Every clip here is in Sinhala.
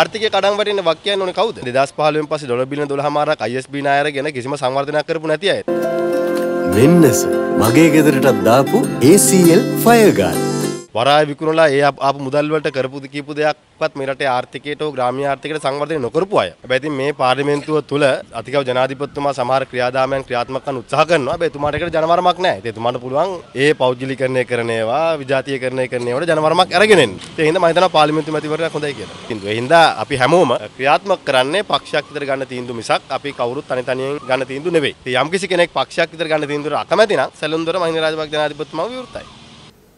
ආර්ථික කඩම්වැටෙන වක් කියන්නේ ඕනේ කවුද? 2015 පස්සේ ඩොලර් බිලියන 12මාරක් ISB ණයර ගැන කිසිම සංවර්ධනයක් කරපු නැති අය. වෙන්නස මගේ ගෙදරටත් දාපු ACL ෆයර් ගාඩ්. වරාය විකුණලා ඒ ආපු මුදල් වලට කරපු කීපු දෙයක්වත් මේ රටේ ආර්ථිකයට හෝ ග්‍රාමීය ආර්ථිකයට සංවර්ධනය නොකරපු අය. හැබැයි ඉතින් මේ පාර්ලිමේන්තුව තුළ අතිගව ජනාධිපතිතුමා සමහර ක්‍රියාදාමයන් ක්‍රියාත්මක කරන්න උත්සාහ කරනවා. හැබැයි එතුමාට ඒකට ජනවරමක් නැහැ. ඉතින් එතුමාට පුළුවන් ඒ පෞද්ගලිකරණය කරන ඒවා, විජාතීයකරණය කරන ඒවාට ජනවරමක් අරගෙන එන්න. ඉතින් ඒ හින්දා මම හිතනවා පාර්ලිමේන්තු මැතිවරණයක් හොඳයි කියලා. ඉතින් ඒ හින්දා අපි හැමෝම ක්‍රියාත්මක කරන්නේ පක්ෂයක් විතර ගන්න තීන්දුව මිසක් අපි කවුරුත් තනි තනියෙන් ගන්න තීන්දුව නෙවෙයි. ඉතින් යම්කිසි කෙනෙක් පක්ෂයක් විතර ගන්න තීන්දුවට අකමැති නම් සැලුම්දොර මහින්ද රාජපක්ෂ ජනාධිපතිතුමා විවෘතයි.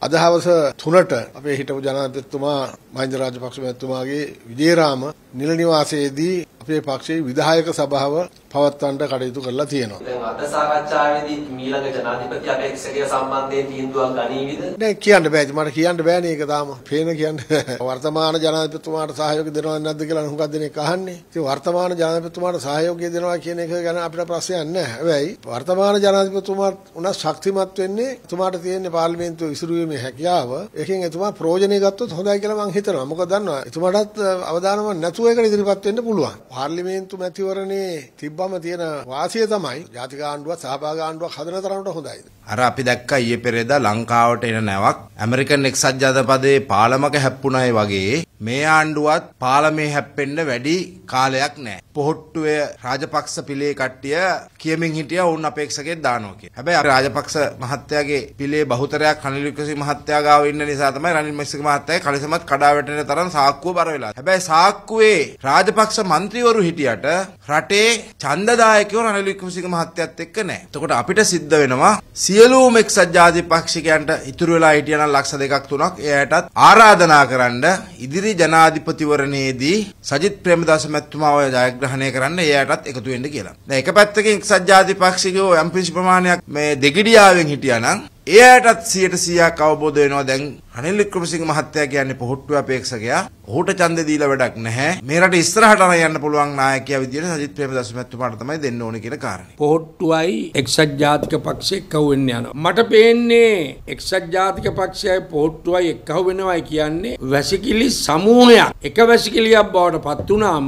අද හවස 3ට අපේ හිටපු ජනාධිපතිතුමා මහින්ද රාජපක්ෂ මහත්මයාගේ විජේරාම නිල නිවාසයේදී අපේ පක්ෂයේ විධායක සභාව පවත්වන්න කටයුතු කරලා තියෙනවා. දැන් අද සාකච්ඡාවේදී මීළඟ ජනාධිපති අපේක්ෂකය සම්බන්ධයෙන් තීන්දුවක් ගනීවිද? නෑ කියන්න බෑ. මට කියන්න බෑනේ ඒක තාම. පේන කියන්න වර්තමාන ජනාධිපතිතුමාට සහයෝගය දෙනවද නැද්ද කියලා හුඟක් දෙනෙක් අහන්නේ. ඉතින් වර්තමාන ජනාධිපතිතුමාට සහයෝගය දෙනවා කියන එක ගැන අපිට ප්‍රශ්නයක් නෑ. හැබැයි වර්තමාන ජනාධිපතිතුමාත් උනා ශක්තිමත් වෙන්නේ එතුමාට තියෙන පාර්ලිමේන්තුව ඉසුරුවීමේ හැකියාව. ඒකෙන් එතුමා ප්‍රයෝජනෙ ගත්තොත් හොඳයි කියලා මම හිතනවා. මොකද දන්නවා එතුමාටත් අවදානමක් නැතුව ඒකට ඉදිරිපත් වෙන්න පුළුවන්. පාර්ලිමේන්තු මැතිවරණේ තිබ්බම තියෙන වාසිය තමයි ජාතික ආණ්ඩුවක් සහභාගී ආණ්ඩුවක් හදන තරමට හොඳයි. අර අපි දැක්කා ඊයේ පෙරේදා ලංකාවට එන නැවක් ඇමරිකන් එක්සත් ජාතපදයේ පාලමක හැප්පුණායි වගේ මේ ආණ්ඩුවත් පාලමේ හැප්පෙන්න වැඩි කාලයක් නෑ. පොහොට්ටුවේ රාජපක්ෂ පිලේ කට්ටිය කියමින් හිටියා ඔවුන් අපේක්ෂකෙන් දානවා කියලා. හැබැයි රාජපක්ෂ මහත්තයාගේ පිලේ බහුතරයක් රනිල් වික්‍රමසිංහ මහත්තයා ගාව ඉන්න නිසා තමයි රනිල් වික්‍රමසිංහ මහත්තයාගේ කලිසමත් කඩා වැටෙන තරම් සාක්කුව බර වෙලා. හැබැයි සාක්කුවේ රාජපක්ෂ മന്ത്രിවරු හිටියට රටේ ඡන්දදායකයෝ රනිල් වික්‍රමසිංහ මහත්තයත් එක්ක නෑ. එතකොට අපිට සිද්ධ වෙනවා සියලුම එක්සත් ජාතික පක්ෂිකයන්ට ඉතුරු වෙලා හිටියනම් ලක්ෂ දෙකක් තුනක් එයාටත් ආරාධනා කරන්න ඉදිරි මෛත්‍රී ජනාධිපතිවරණයේදී සජිත් ප්‍රේමදාස මැතිතුමාව ජයග්‍රහණය කරන්න එයාටත් එකතු වෙන්න කියලා. දැන් එක පැත්තකින් එක්සත් ජාතිපක්ෂිකයෝ යම් කිසි ප්‍රමාණයක් මේ දෙගිඩියාවෙන් හිටියානම් එයාටත් 100%ක් අවබෝධ වෙනවා දැන් අනිල් වික්‍රමසිංහ මහත්තයා කියන්නේ පොහොට්ටු අපේක්ෂකයා. ඔහුට ඡන්දෙ දීලා වැඩක් නැහැ. මේ රට ඉස්සරහට යන්න පුළුවන් නායකයා විදියට සජිත් ප්‍රේමදාස මහත්මයාට තමයි දෙන්න ඕනේ කියන කාරණේ. පොහොට්ටුවයි එක්සත් ජාතික පක්ෂය එක්කව වෙන්න යනවා. මට පේන්නේ එක්සත් ජාතික පක්ෂයයි පොහොට්ටුවයි එක්කව වෙනවයි කියන්නේ වැසිකිලි සමූහයක් එක වැසිකිලියක් බවට පත් වුණාම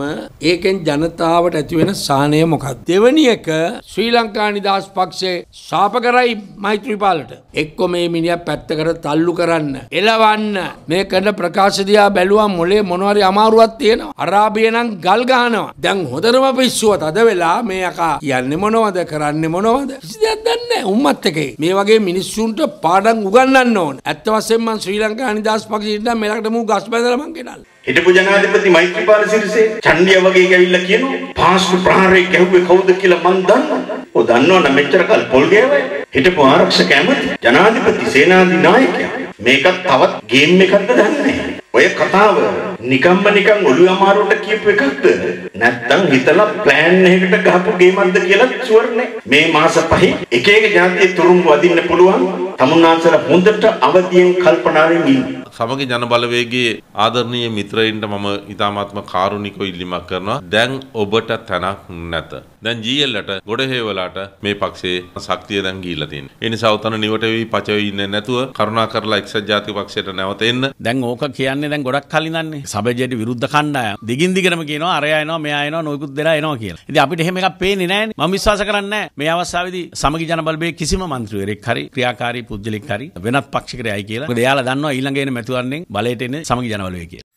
ඒකෙන් ජනතාවට ඇති වෙන සාහනය මොකක්ද? දෙවැනි එක ශ්‍රී ලංකා නිදහස් පක්ෂය ශාප කරයි මෛත්‍රීපාලට. එක්ක මේ මිනිහා පැත්තකට තල්ලු කරන්න. එලවන්න මේ කරන ප්‍රකාශදයා බැලුවම් මොලේ මොනවරි අමාරුවත් තියෙන අරාබියනම් ගල් ගහනවා දැන් හොදරම පිස්සුව තද වෙලා මේ අකා යන්න මොනවද කරන්න මොනවද සිදයක් දන්න උම්මත් එකේ මේ වගේ මිනිස්සුන්ට පාඩන් උගන්නන්න ඕන ඇත්ත වසෙන්ම ශ්‍රී ලංකා නිදස් පකිසිට මෙලකට මූ ගස් බැදලමන් කෙනල් හිටපු ජනාධිපති මෛත්‍රී පාලසිරිසේ චණ්ඩිය වගේ ගැවිල්ලා කියනවා පාස්ට් ප්‍රහාරය ගැහුවේ කවුද කියලා මං දන්නවා. ඔය දන්නවනම් මෙච්චර කල් පොල් ගෑවයි. හිටපු ආරක්ෂක ඇමති ජනාධිපති සේනාධිනායකයා මේකත් තවත් ගේම් එකක්ද දන්නේ ඔය කතාව නිකම්ම නිකන් ඔළුව අමාරුවට කියපු එකක්ද නැත්නම් හිතලා ප්ලෑන් එකකට ගහපු ගේමක්ද කියලා ෂුවර් නෑ මේ මාස පහේ එක එක ජාතියේ තුරුම් වදින්න පුළුවන් තමුන්නාන්සලා හොඳට අවදියෙන් කල්පනාවෙන් ඉන්න. සමග ජන බලවේගයේ ආදරණීය මිත්‍රයින්ට මම ඉතාමත්ම කාරුණිකව ඉල්ලීමක් කරනවා. දැන් ඔබට තැනක් නැත. දැන් ජීඑල්ලට ගොඩහේවලට මේ පක්ෂයේ ශක්තිය දැන් ගිහිල්ලා තියෙනවා. ඒ නිසා උතන නිවට වෙවි පච වෙවි ඉන්නේ නැතුව කරුණා කරලා එක්සත් ජාතික පක්ෂයට නැවත එන්න. දැන් ඕක කියන්නේ දැන් ගොඩක් කලින්න්නේ. සබජයට විරුද්ධ කණ්ඩායම්. දිගින් දිගටම කියනවා අරය එනවා මෙයා එනවා නොයිකුත් දෙනා එනවා කියලා. ඉතින් අපිට එහෙම එකක් පේන්නේ නැහැ නේ. මම විශ්වාස කරන්නේ නැහැ. මේ අවස්ථාවේදී සමගි ජන බලබේ කිසිම മന്ത്രിවරයෙක් හරි ක්‍රියාකාරී පුද්ගලෙක් හරි වෙනත් පක්ෂිකරයයි කියලා. මොකද එයාලා දන්නවා ඊළඟ එන මැතිවරණයෙන් බලයට එන සමගි ජනවලුය කියලා.